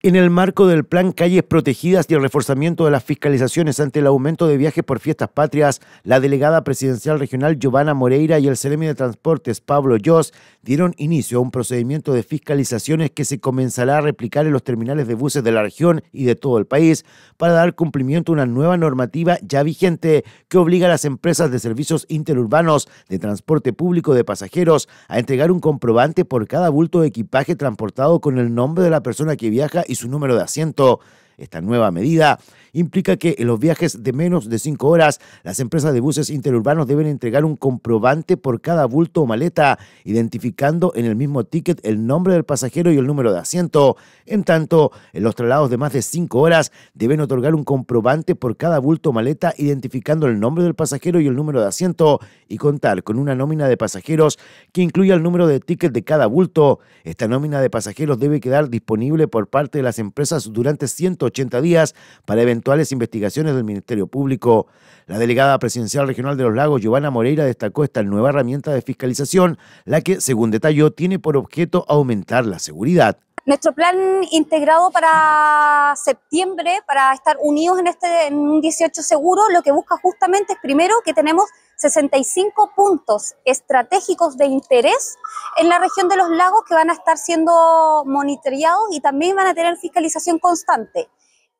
en el marco del plan Calles Protegidas y el reforzamiento de las fiscalizaciones ante el aumento de viajes por fiestas patrias, la delegada presidencial regional Giovanna Moreira y el Ceremi de Transportes Pablo Yos dieron inicio a un procedimiento de fiscalizaciones que se comenzará a replicar en los terminales de buses de la región y de todo el país para dar cumplimiento a una nueva normativa ya vigente que obliga a las empresas de servicios interurbanos de transporte público de pasajeros a entregar un comprobante por cada bulto de equipaje transportado con el nombre de la persona que viaja y su número de asiento esta nueva medida implica que en los viajes de menos de 5 horas, las empresas de buses interurbanos deben entregar un comprobante por cada bulto o maleta, identificando en el mismo ticket el nombre del pasajero y el número de asiento. En tanto, en los traslados de más de cinco horas, deben otorgar un comprobante por cada bulto o maleta, identificando el nombre del pasajero y el número de asiento, y contar con una nómina de pasajeros que incluya el número de ticket de cada bulto. Esta nómina de pasajeros debe quedar disponible por parte de las empresas durante 180 80 días para eventuales investigaciones del Ministerio Público. La delegada presidencial regional de los lagos, Giovanna Moreira, destacó esta nueva herramienta de fiscalización, la que, según detalló, tiene por objeto aumentar la seguridad. Nuestro plan integrado para septiembre, para estar unidos en este en un 18 seguro, lo que busca justamente es primero que tenemos 65 puntos estratégicos de interés en la región de los lagos que van a estar siendo monitoreados y también van a tener fiscalización constante.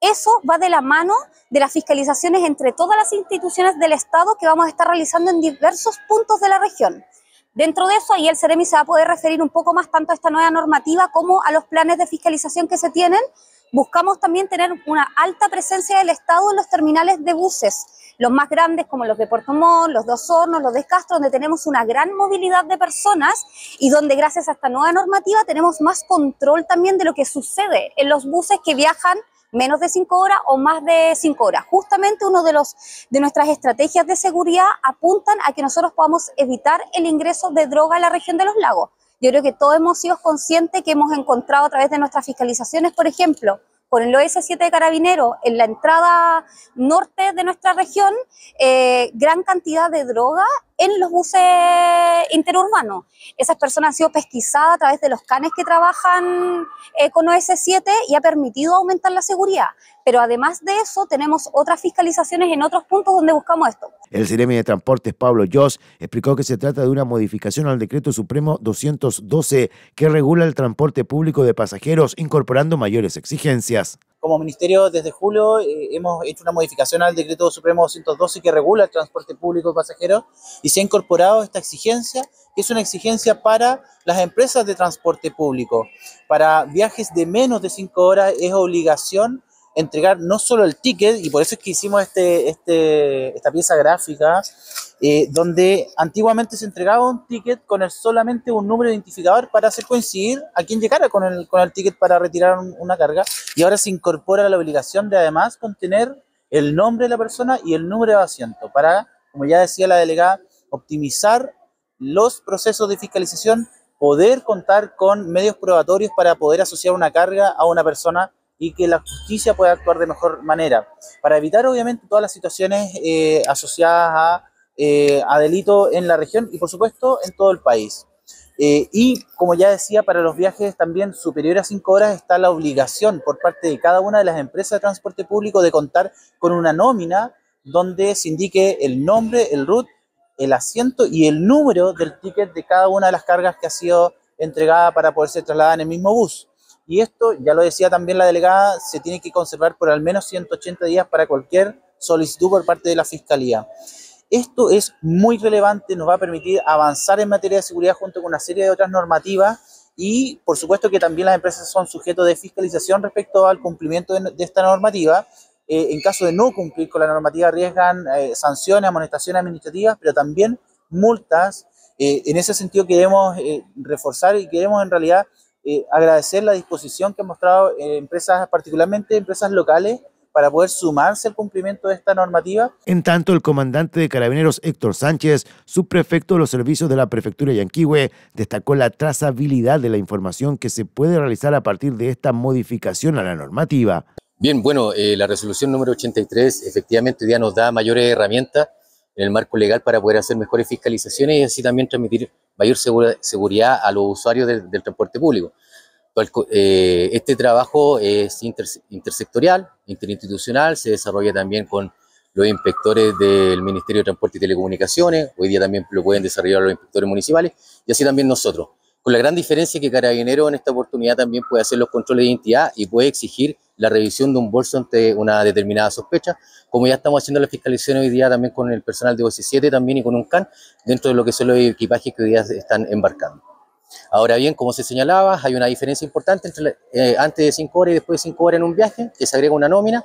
Eso va de la mano de las fiscalizaciones entre todas las instituciones del Estado que vamos a estar realizando en diversos puntos de la región. Dentro de eso, ahí el CEREMI se va a poder referir un poco más tanto a esta nueva normativa como a los planes de fiscalización que se tienen. Buscamos también tener una alta presencia del Estado en los terminales de buses, los más grandes como los de Puerto Montt, los de Osorno, los de Castro, donde tenemos una gran movilidad de personas y donde gracias a esta nueva normativa tenemos más control también de lo que sucede en los buses que viajan menos de cinco horas o más de 5 horas. Justamente uno de, los, de nuestras estrategias de seguridad apuntan a que nosotros podamos evitar el ingreso de droga a la región de los lagos. Yo creo que todos hemos sido conscientes que hemos encontrado a través de nuestras fiscalizaciones, por ejemplo, con el OS7 de carabinero en la entrada norte de nuestra región, eh, gran cantidad de droga en los buses interurbanos. Esas personas han sido pesquisadas a través de los canes que trabajan eh, con OS7 y ha permitido aumentar la seguridad. Pero además de eso, tenemos otras fiscalizaciones en otros puntos donde buscamos esto. El Ciremi de Transportes, Pablo Yos, explicó que se trata de una modificación al Decreto Supremo 212 que regula el transporte público de pasajeros incorporando mayores exigencias como Ministerio, desde julio eh, hemos hecho una modificación al Decreto Supremo 212 que regula el transporte público de pasajeros y se ha incorporado esta exigencia, que es una exigencia para las empresas de transporte público. Para viajes de menos de 5 horas es obligación entregar no solo el ticket, y por eso es que hicimos este, este, esta pieza gráfica, eh, donde antiguamente se entregaba un ticket con solamente un número identificador para hacer coincidir a quien llegara con el, con el ticket para retirar una carga, y ahora se incorpora la obligación de además contener el nombre de la persona y el número de asiento, para, como ya decía la delegada, optimizar los procesos de fiscalización, poder contar con medios probatorios para poder asociar una carga a una persona y que la justicia pueda actuar de mejor manera, para evitar obviamente todas las situaciones eh, asociadas a, eh, a delitos en la región y por supuesto en todo el país. Eh, y como ya decía, para los viajes también superiores a cinco horas está la obligación por parte de cada una de las empresas de transporte público de contar con una nómina donde se indique el nombre, el root, el asiento y el número del ticket de cada una de las cargas que ha sido entregada para poder ser trasladada en el mismo bus. Y esto, ya lo decía también la delegada, se tiene que conservar por al menos 180 días para cualquier solicitud por parte de la Fiscalía. Esto es muy relevante, nos va a permitir avanzar en materia de seguridad junto con una serie de otras normativas y por supuesto que también las empresas son sujetos de fiscalización respecto al cumplimiento de, esta normativa. Eh, en caso de no cumplir con la normativa arriesgan eh, sanciones, amonestaciones administrativas, pero también multas. Eh, en ese sentido queremos reforzar y queremos en realidad eh, agradecer la disposición que han mostrado eh, empresas, particularmente empresas locales, para poder sumarse al cumplimiento de esta normativa. En tanto, el comandante de carabineros Héctor Sánchez, subprefecto de los servicios de la prefectura de Yanquihue, destacó la trazabilidad de la información que se puede realizar a partir de esta modificación a la normativa. Bien, bueno, eh, la resolución número 83 efectivamente ya nos da mayores herramientas en el marco legal para poder hacer mejores fiscalizaciones y así también transmitir mayor seguridad a los usuarios del, transporte público. Eh, este trabajo es intersectorial, interinstitucional, se desarrolla también con los inspectores del Ministerio de Transporte y Telecomunicaciones, hoy día también lo pueden desarrollar los inspectores municipales y así también nosotros. Con la gran diferencia que Carabinero en esta oportunidad también puede hacer los controles de identidad y puede exigir la revisión de un bolso ante una determinada sospecha, como ya estamos haciendo la fiscalización hoy día también con el personal de OC7 también y con un CAN, dentro de lo que son los equipajes que hoy día están embarcando. Ahora bien, como se señalaba, hay una diferencia importante entre eh, antes de 5 horas y después de 5 horas en un viaje, que se agrega una nómina,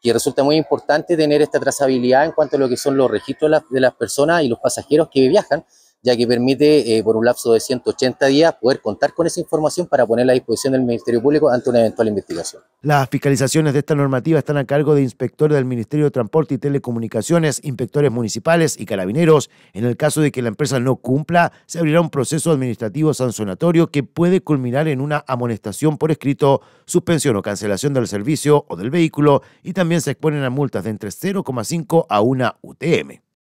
que resulta muy importante tener esta trazabilidad en cuanto a lo que son los registros de las personas y los pasajeros que viajan, ya que permite eh, por un lapso de 180 días poder contar con esa información para ponerla a disposición del Ministerio Público ante una eventual investigación. Las fiscalizaciones de esta normativa están a cargo de inspectores del Ministerio de Transporte y Telecomunicaciones, inspectores municipales y carabineros. En el caso de que la empresa no cumpla, se abrirá un proceso administrativo sancionatorio que puede culminar en una amonestación por escrito, suspensión o cancelación del servicio o del vehículo y también se exponen a multas de entre 0,5 a 1 UTM.